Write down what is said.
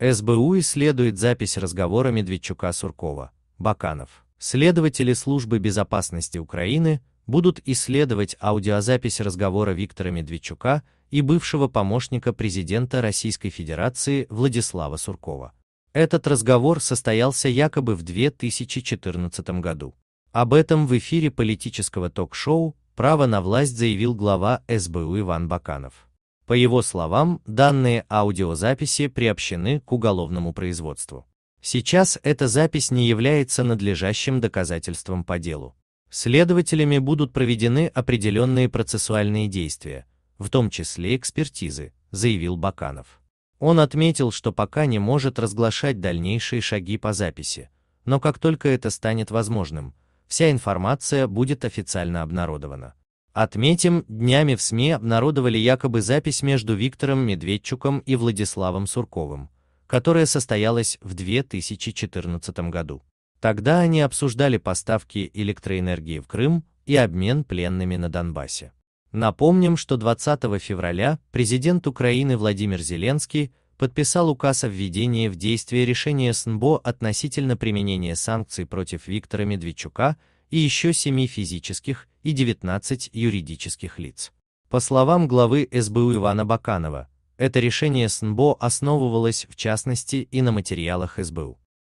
СБУ исследует запись разговора Медведчука-Суркова, Баканов. Следователи Службы безопасности Украины будут исследовать аудиозапись разговора Виктора Медведчука и бывшего помощника президента Российской Федерации Владислава Суркова. Этот разговор состоялся якобы в 2014 году. Об этом в эфире политического ток-шоу «Право на власть» заявил глава СБУ Иван Баканов. По его словам, данные аудиозаписи приобщены к уголовному производству. Сейчас эта запись не является надлежащим доказательством по делу. Следователями будут проведены определенные процессуальные действия, в том числе экспертизы, заявил Баканов. Он отметил, что пока не может разглашать дальнейшие шаги по записи, но как только это станет возможным, вся информация будет официально обнародована. Отметим, днями в СМИ обнародовали якобы запись между Виктором Медведчуком и Владиславом Сурковым, которая состоялась в 2014 году. Тогда они обсуждали поставки электроэнергии в Крым и обмен пленными на Донбассе. Напомним, что 20 февраля президент Украины Владимир Зеленский подписал указ о введении в действие решения СНБО относительно применения санкций против Виктора Медведчука и еще семи физических и 19 юридических лиц. По словам главы СБУ Ивана Баканова, это решение СНБО основывалось в частности и на материалах СБУ.